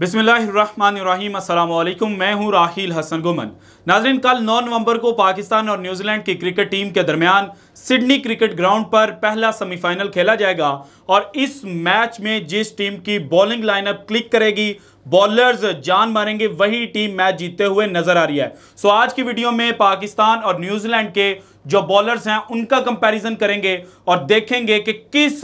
बिसमीम अल्लाम मैं हूं राहील हसन गुमन नाजरीन कल 9 नवंबर को पाकिस्तान और न्यूजीलैंड की क्रिकेट टीम के दरमियान सिडनी क्रिकेट ग्राउंड पर पहला सेमीफाइनल खेला जाएगा और इस मैच में जिस टीम की बॉलिंग लाइनअप क्लिक करेगी बॉलर्स जान मारेंगे वही टीम मैच जीतते हुए नजर आ रही है सो आज की वीडियो में पाकिस्तान और न्यूजीलैंड के जो बॉलर्स हैं उनका कंपैरिजन करेंगे और देखेंगे कि किस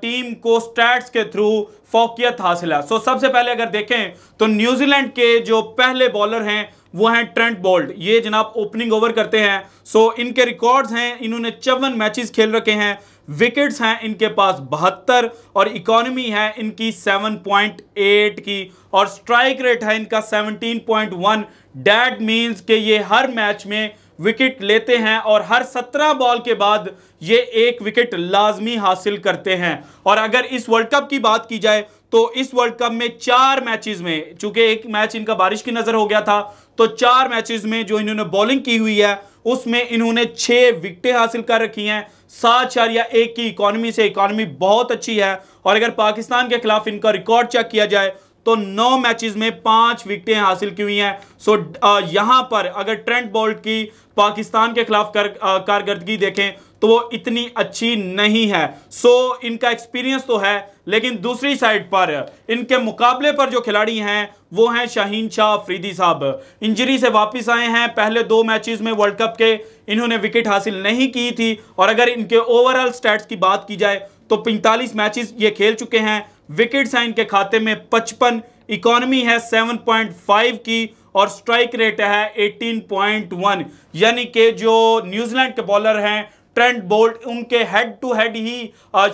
टीम को स्टैट्स के थ्रू फोकियत हासिल है सो सबसे पहले अगर देखें तो न्यूजीलैंड के जो पहले बॉलर हैं वो हैं ट्रेंट बोल्ट ये जनाब ओपनिंग ओवर करते हैं सो इनके रिकॉर्ड्स हैं इन्होंने चौवन मैचेस खेल रखे हैं विकेट्स हैं इनके पास बहत्तर और इकोनमी है इनकी 7.8 की और स्ट्राइक रेट है इनका 17.1 पॉइंट डेट मीन्स के ये हर मैच में विकेट लेते हैं और हर सत्रह बॉल के बाद ये एक विकेट लाजमी हासिल करते हैं और अगर इस वर्ल्ड कप की बात की जाए तो इस वर्ल्ड कप में चार मैचेस में चूंकि एक मैच इनका बारिश की नजर हो गया था तो चार मैचेस में जो इन्होंने बॉलिंग की हुई है उसमें इन्होंने छह विकटें हासिल कर रखी हैं सात चार या एक की इकोनॉमी से इकोनॉमी बहुत अच्छी है और अगर पाकिस्तान के खिलाफ इनका रिकॉर्ड चेक किया जाए तो नौ मैचेस में पांच विकेटें हासिल की हुई हैं सो uh, यहां पर अगर ट्रेंट बोल्ट की पाकिस्तान के खिलाफ कर, uh, कारकर्दगी देखें तो वो इतनी अच्छी नहीं है सो so, इनका एक्सपीरियंस तो है लेकिन दूसरी साइड पर इनके मुकाबले पर जो खिलाड़ी हैं वो हैं शाहीन शाह फ्रीदी साहब इंजरी से वापस आए हैं पहले दो मैचेस में वर्ल्ड कप के इन्होंने विकेट हासिल नहीं की थी और अगर इनके ओवरऑल स्टैट्स की बात की जाए तो 45 मैचेस ये खेल चुके हैं विकेट्स हैं इनके खाते में पचपन इकोनमी है 7.5 की और स्ट्राइक रेट है 18.1 यानी कि जो न्यूजीलैंड के बॉलर हैं ट्रेंट बोल्ट उनके हेड टू हेड ही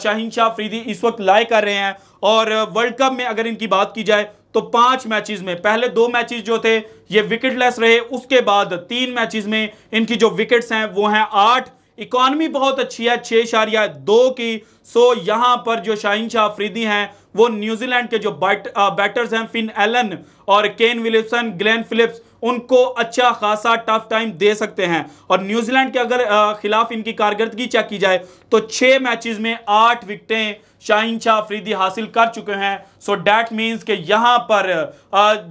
शाहिन शाह फ्रीदी इस वक्त लाए कर रहे हैं और वर्ल्ड कप में अगर इनकी बात की जाए तो पांच मैचेस में पहले दो मैचेस जो थे ये विकेटलेस रहे उसके बाद तीन मैचेस में इनकी जो विकेट्स हैं वो हैं आठ इकॉनमी बहुत अच्छी है छे इशारिया दो की सो यहां पर जो शाहिन शाह अफरीदी हैं वो न्यूजीलैंड के जो बैट बैटर्स हैं फिन एलन और केन विलियसन ग्लेन फिलिप्स उनको अच्छा खासा टफ टाइम दे सकते हैं और न्यूजीलैंड के अगर खिलाफ इनकी कारकर्दगी चेक की जाए तो छह मैचेस में आठ विकटें शाहिन शाह अफरीदी हासिल कर चुके हैं सो डैट मीन्स के यहाँ पर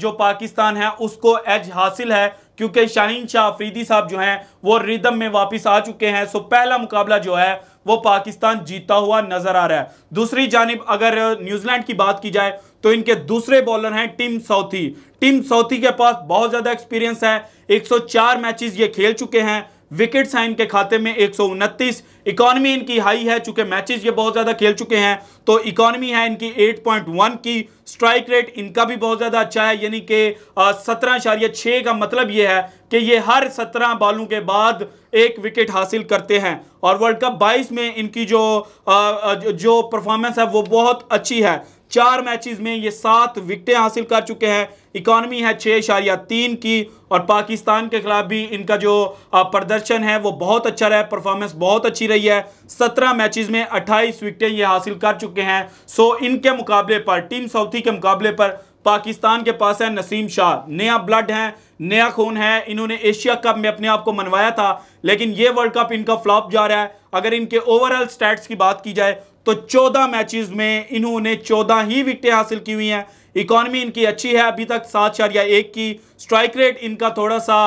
जो पाकिस्तान है उसको एज हासिल है क्योंकि शाहिन शाह अफरीदी साहब जो हैं वो रिदम में वापस आ चुके हैं सो पहला मुकाबला जो है वो पाकिस्तान जीता हुआ नजर आ रहा है दूसरी जानब अगर न्यूजीलैंड की बात की जाए तो इनके दूसरे बॉलर हैं टीम सौथी टीम सौथी के पास बहुत ज़्यादा एक्सपीरियंस है 104 मैचेस ये खेल चुके हैं विकेट्स हैं इनके खाते में एक इकोनॉमी इनकी हाई है चूंकि मैचेस ये बहुत ज़्यादा खेल चुके हैं तो इकोनॉमी है इनकी 8.1 की स्ट्राइक रेट इनका भी बहुत ज़्यादा अच्छा है यानी कि सत्रह इशारिया छः का मतलब ये है कि ये हर सत्रह बॉलों के बाद एक विकेट हासिल करते हैं और वर्ल्ड कप 22 में इनकी जो आ, जो परफॉर्मेंस है वो बहुत अच्छी है चार मैचेस में ये सात विकटें हासिल कर चुके हैं इकॉनमी है छः इशारिया तीन की और पाकिस्तान के खिलाफ भी इनका जो प्रदर्शन है वो बहुत अच्छा रहा है परफॉर्मेंस बहुत अच्छी रही है सत्रह मैचेस में अट्ठाईस विकटें ये हासिल कर चुके हैं सो इनके मुकाबले पर टीम साउथी के मुकाबले पर पाकिस्तान के पास है नसीम शाह नया ब्लड है नया खून है इन्होंने एशिया कप में अपने आप को मनवाया था लेकिन ये वर्ल्ड कप इनका फ्लॉप जा रहा है अगर इनके ओवरऑल स्टैट्स की बात की जाए तो 14 मैचेस में इन्होंने 14 ही विकटें हासिल की हुई हैं इकॉनमी इनकी अच्छी है अभी तक सात इशारिया एक की स्ट्राइक रेट इनका थोड़ा सा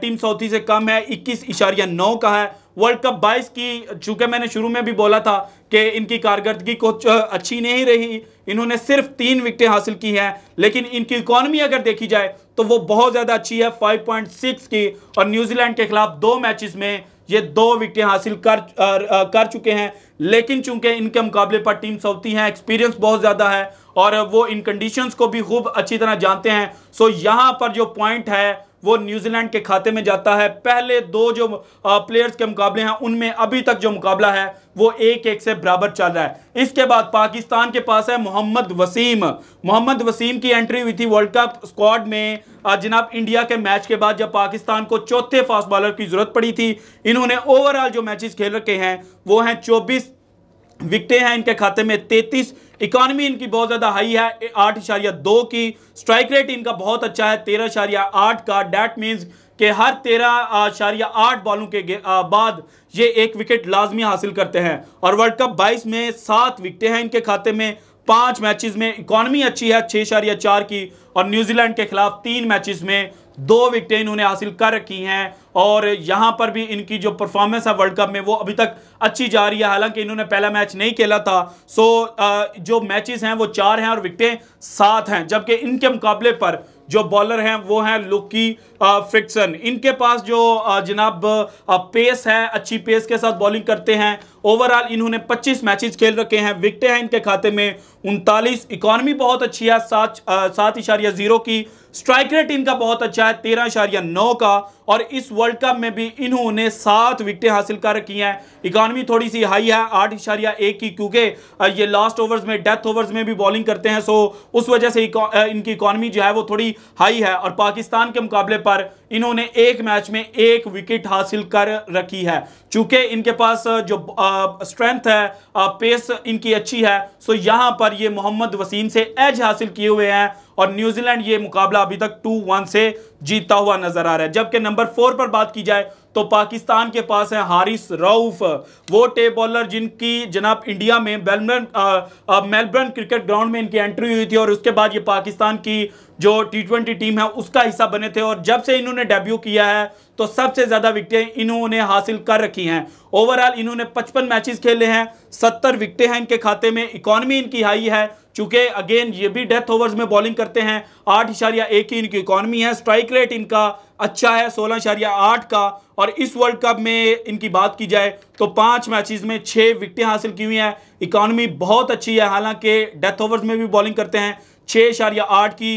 टीम सऊथी से कम है इक्कीस इशारिया नौ का है वर्ल्ड कप 22 की चूंकि मैंने शुरू में भी बोला था कि इनकी कारकर्दगी कुछ अच्छी नहीं रही इन्होंने सिर्फ तीन विकटें हासिल की हैं लेकिन इनकी इकोनमी अगर देखी जाए तो वो बहुत ज़्यादा अच्छी है 5.6 की और न्यूजीलैंड के खिलाफ दो मैचेस में ये दो विकटें हासिल कर आ, आ, कर चुके हैं लेकिन चूंकि इनके मुकाबले पर टीम सौती हैं एक्सपीरियंस बहुत ज़्यादा है और वो इन कंडीशंस को भी खूब अच्छी तरह जानते हैं सो यहाँ पर जो पॉइंट है वो न्यूजीलैंड के खाते में जाता है पहले दो जो प्लेयर्स के मुकाबले हैं उनमें अभी तक जो मुकाबला है वो एक एक से बराबर चल रहा है इसके बाद पाकिस्तान के पास है मोहम्मद वसीम मोहम्मद वसीम की एंट्री हुई थी वर्ल्ड कप स्क्वाड में जनाब इंडिया के मैच के बाद जब पाकिस्तान को चौथे फास्ट बॉलर की जरूरत पड़ी थी इन्होंने ओवरऑल जो मैचेस खेल रखे हैं वो हैं चौबीस विकटें हैं इनके खाते में 33 इकॉनमी इनकी बहुत ज़्यादा हाई है आठ इशारिया दो की स्ट्राइक रेट इनका बहुत अच्छा है तेरह इशारिया आठ का डैट मीन्स के हर तेरह इशारिया आठ बॉलों के बाद ये एक विकेट लाजमी हासिल करते हैं और वर्ल्ड कप बाईस में सात विकटें हैं इनके खाते में पांच मैचेस में इकॉनमी अच्छी है छह इशारिया चार की और न्यूजीलैंड के खिलाफ तीन मैचेस में दो विकटें इन्होंने हासिल कर रखी हैं और यहाँ पर भी इनकी जो परफॉर्मेंस है वर्ल्ड कप में वो अभी तक अच्छी जा रही है हालांकि इन्होंने पहला मैच नहीं खेला था सो जो मैचेस हैं वो चार हैं और विकटें सात हैं जबकि इनके मुकाबले पर जो बॉलर हैं वो हैं लुकी फ्रिक्सन इनके पास जो जनाब पेस है अच्छी पेस के साथ बॉलिंग करते हैं ओवरऑल इन्होंने 25 मैचेस खेल रखे हैं विकटें हैं इनके खाते में उनतालीस इकॉनमी बहुत अच्छी है सात सात इशारिया जीरो की स्ट्राइक रेट इनका बहुत अच्छा है तेरह इशारिया नौ का और इस वर्ल्ड कप में भी इन्होंने सात विकटें हासिल कर रखी हैं इकॉनमी थोड़ी सी हाई है आठ इशारिया एक की क्योंकि ये लास्ट ओवर्स में डेथ ओवर्स में भी बॉलिंग करते हैं सो उस वजह से इनकी इकॉनमी जो है वो थोड़ी हाई है और पाकिस्तान के मुकाबले पर इन्होंने एक मैच में एक विकेट हासिल कर रखी है चूंकि इनके पास जो स्ट्रेंथ है आ, पेस इनकी अच्छी है सो यहां पर ये मोहम्मद वसीम से एज हासिल किए हुए हैं और न्यूजीलैंड ये मुकाबला अभी तक टू वन से जीतता हुआ नजर आ रहा है जबकि नंबर फोर पर बात की जाए तो पाकिस्तान के पास है हारिस राउफ वो टेप बॉलर जिनकी जनाब इंडिया में मेलबर्न मेलबर्न क्रिकेट ग्राउंड में इनकी एंट्री हुई थी और उसके बाद ये पाकिस्तान की जो टी ट्वेंटी टीम है उसका हिस्सा बने थे और जब से इन्होंने डेब्यू किया है तो सबसे ज़्यादा विकटें इन्होंने हासिल कर रखी हैं ओवरऑल इन्होंने 55 मैचेस खेले हैं 70 विकटें हैं इनके खाते में इकॉनमी इनकी हाई है चूंकि अगेन ये भी डेथ ओवर्स में बॉलिंग करते हैं आठ इशारिया एक ही इनकी इकॉनमी है स्ट्राइक रेट इनका अच्छा है सोलह इशारिया आठ का और इस वर्ल्ड कप में इनकी बात की जाए तो पांच मैचेस में छह विकटें हासिल की हुई हैं इकॉनमी बहुत अच्छी है हालांकि डेथ ओवर्स में भी बॉलिंग करते हैं छः इशारिया आठ की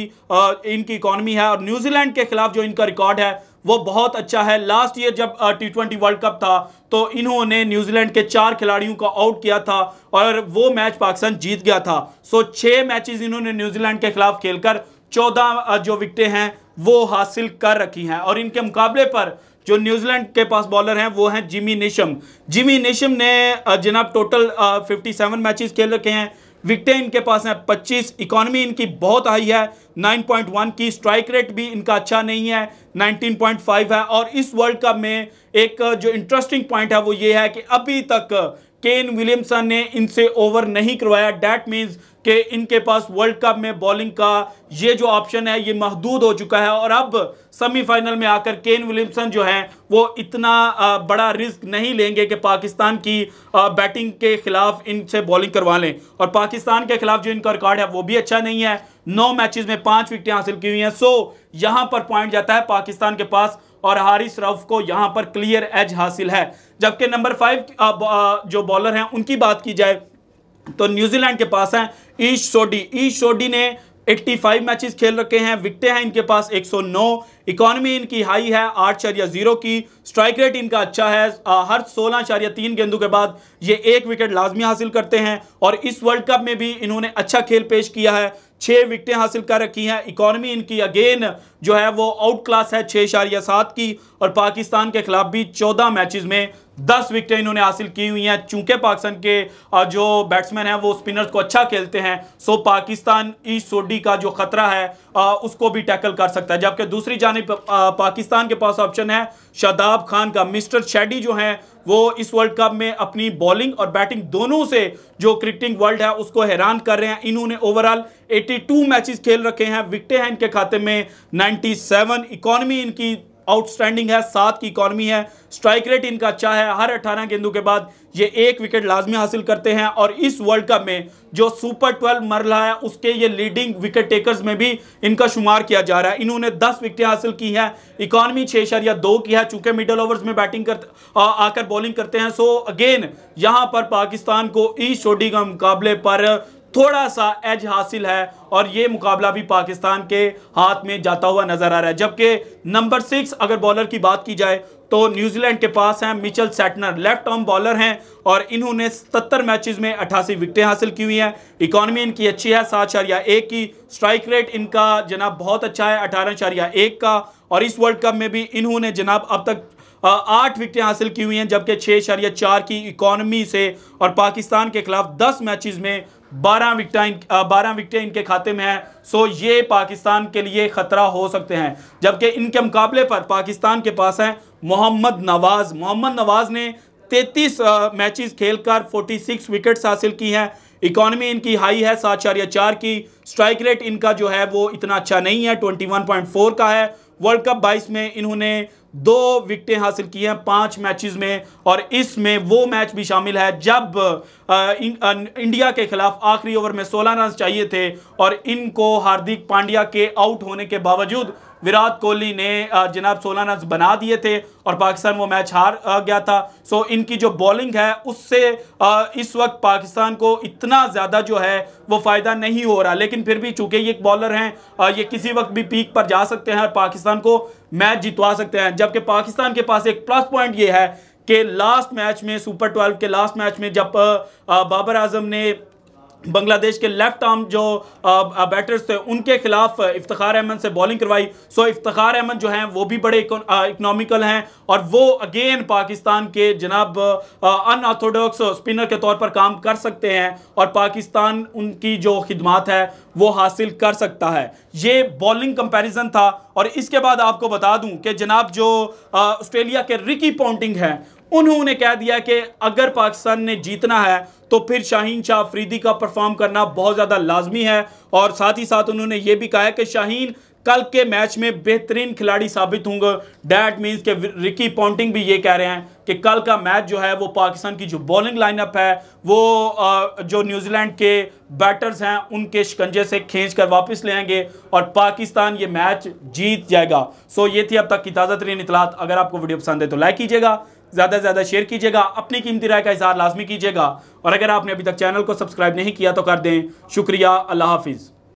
इनकी इकॉनमी है और न्यूजीलैंड के खिलाफ जो इनका रिकॉर्ड है वो बहुत अच्छा है लास्ट ईयर जब टी ट्वेंटी वर्ल्ड कप था तो इन्होंने न्यूजीलैंड के चार खिलाड़ियों को आउट किया था और वो मैच पाकिस्तान जीत गया था सो छः मैचेस इन्होंने न्यूजीलैंड के खिलाफ खेलकर चौदह जो विकटें हैं वो हासिल कर रखी हैं और इनके मुकाबले पर जो न्यूजीलैंड के पास बॉलर हैं वो हैं जिमी निशम जिमी निशम ने जनाब टोटल सेवन मैचेस खेल रखे हैं विकटे इनके पास हैं 25 इकोनॉमी इनकी बहुत हाई है 9.1 की स्ट्राइक रेट भी इनका अच्छा नहीं है 19.5 है और इस वर्ल्ड कप में एक जो इंटरेस्टिंग पॉइंट है वो ये है कि अभी तक केन विलियमसन ने इनसे ओवर नहीं करवाया डैट मीन्स के इनके पास वर्ल्ड कप में बॉलिंग का ये जो ऑप्शन है ये महदूद हो चुका है और अब सेमीफाइनल में आकर केन विलियमसन जो है वो इतना बड़ा रिस्क नहीं लेंगे कि पाकिस्तान की बैटिंग के खिलाफ इनसे बॉलिंग करवा लें और पाकिस्तान के खिलाफ जो इनका रिकॉर्ड है वो भी अच्छा नहीं है नौ मैचेस में पांच विकटें हासिल की हुई हैं सो यहां पर पॉइंट जाता है पाकिस्तान के पास और हारिस रफ को यहां पर क्लियर एज हासिल है जबकि नंबर फाइव जो बॉलर हैं उनकी बात की जाए तो न्यूजीलैंड के पास हैं ईश सोडी ईश सोडी ने 85 मैचेस खेल रखे हैं विकटे हैं इनके पास 109 इकॉनमी इनकी हाई है आठ चारिया जीरो की स्ट्राइक रेट इनका अच्छा है आ, हर सोलह चारिया तीन गेंदों के बाद ये एक विकेट लाजमी हासिल करते हैं और इस वर्ल्ड कप में भी इन्होंने अच्छा खेल पेश किया है छह विकटें हासिल कर रखी हैं इकोनमी इनकी अगेन जो है वो आउट क्लास है छः इशारिया सात की और पाकिस्तान के खिलाफ भी चौदह मैचेस में दस विकेटें इन्होंने हासिल की हुई हैं चूंकि पाकिस्तान के जो बैट्समैन हैं वो स्पिनर्स को अच्छा खेलते हैं सो पाकिस्तान ई सोडी का जो खतरा है उसको भी टैकल कर सकता है जबकि दूसरी जानब पाकिस्तान के पास ऑप्शन है शादाब खान का मिस्टर शेडी जो हैं वो इस वर्ल्ड कप में अपनी बॉलिंग और बैटिंग दोनों से जो क्रिकेटिंग वर्ल्ड है उसको हैरान कर रहे हैं इन्होंने ओवरऑल 82 मैचेस खेल रखे हैं विकटें हैं इनके खाते में 97 इकॉनमी इनकी आउटस्टैंडिंग है सात की इकॉनमी है स्ट्राइक रेट इनका अच्छा है हर अठारह गेंदों के बाद ये एक विकेट लाजमी हासिल करते हैं और इस वर्ल्ड कप में जो सुपर ट्वेल्व मर रहा है उसके ये लीडिंग विकेट टेकर्स में भी इनका शुमार किया जा रहा है इन्होंने दस विकेटें हासिल की हैं इकॉनमी छः या दो की है चूंकि मिडल ओवर्स में बैटिंग कर आकर बॉलिंग करते हैं सो अगेन यहाँ पर पाकिस्तान को इस शोडी के मुकाबले पर थोड़ा सा एज हासिल है और ये मुकाबला भी पाकिस्तान के हाथ में जाता हुआ नजर आ रहा है जबकि नंबर सिक्स अगर बॉलर की बात की जाए तो न्यूजीलैंड के पास हैं Mitchell Santner left arm bowler हैं और इन्होंने सत्तर मैचेस में अट्ठासी विकटें हासिल की हुई हैं इकॉनमी इनकी अच्छी है सात चारिया एक की स्ट्राइक रेट इनका जनाब बहुत अच्छा है अठारह चारिया एक का और इस वर्ल्ड कप में भी इन्होंने जनाब अब तक आठ विकटें हासिल की हुई हैं जबकि छः शरिया चार की इकॉनमी से और पाकिस्तान के खिलाफ दस मैच में बारह विकटा इन, बारह विकटें इनके खाते में हैं सो ये पाकिस्तान के लिए ख़तरा हो सकते हैं जबकि इनके मुकाबले पर पाकिस्तान के पास हैं मोहम्मद नवाज़ मोहम्मद नवाज़ ने तैतीस मैचेस खेलकर 46 विकेट्स हासिल की हैं इकॉनमी इनकी हाई है सात चार या चार की स्ट्राइक रेट इनका जो है वो इतना अच्छा नहीं है 21.4 का है वर्ल्ड कप 22 में इन्होंने दो विकटें हासिल की हैं पांच मैचेस में और इसमें वो मैच भी शामिल है जब इंडिया के खिलाफ आखिरी ओवर में 16 रन चाहिए थे और इनको हार्दिक पांड्या के आउट होने के बावजूद विराट कोहली ने जनाब सोलह रन बना दिए थे और पाकिस्तान वो मैच हार गया था सो इनकी जो बॉलिंग है उससे इस वक्त पाकिस्तान को इतना ज़्यादा जो है वो फ़ायदा नहीं हो रहा लेकिन फिर भी चूंकि ये एक बॉलर हैं ये किसी वक्त भी पीक पर जा सकते हैं और पाकिस्तान को मैच जितवा सकते हैं जबकि पाकिस्तान के पास एक प्लस पॉइंट ये है कि लास्ट मैच में सुपर ट्वेल्व के लास्ट मैच में जब बाबर आजम ने बांग्लादेश के लेफ्ट आर्म जो बैटर्स थे उनके खिलाफ इफ्तार अहमद से बॉलिंग करवाई सो इफ्तार अहमद जो हैं वो भी बड़े इकोनॉमिकल हैं और वो अगेन पाकिस्तान के जनाब अनऑर्थोडॉक्स स्पिनर के तौर पर काम कर सकते हैं और पाकिस्तान उनकी जो खिदमत है वो हासिल कर सकता है ये बॉलिंग कंपैरिजन था और इसके बाद आपको बता दूं कि जनाब जो ऑस्ट्रेलिया के रिकी पॉन्टिंग हैं उन्होंने कह दिया कि अगर पाकिस्तान ने जीतना है तो फिर शाहीन शाह अफरीदी का परफॉर्म करना बहुत ज़्यादा लाजमी है और साथ ही साथ उन्होंने ये भी कहा है कि शाहीन कल के मैच में बेहतरीन खिलाड़ी साबित होंगे डैट मीन्स के रिकी पॉन्टिंग भी ये कह रहे हैं कि कल का मैच जो है वो पाकिस्तान की जो बॉलिंग लाइनअप है वो जो न्यूजीलैंड के बैटर्स हैं उनके शिकंजे से खींच कर वापस ले आएंगे और पाकिस्तान ये मैच जीत जाएगा सो ये थी अब तक की ताज़ा तरीन अगर आपको वीडियो पसंद है तो लाइक कीजिएगा ज़्यादा से ज़्यादा शेयर कीजिएगा अपनी कीमती राय का इजहार लाजमी कीजिएगा और अगर आपने अभी तक चैनल को सब्सक्राइब नहीं किया तो कर दें शुक्रिया अल्लाह हाफिज़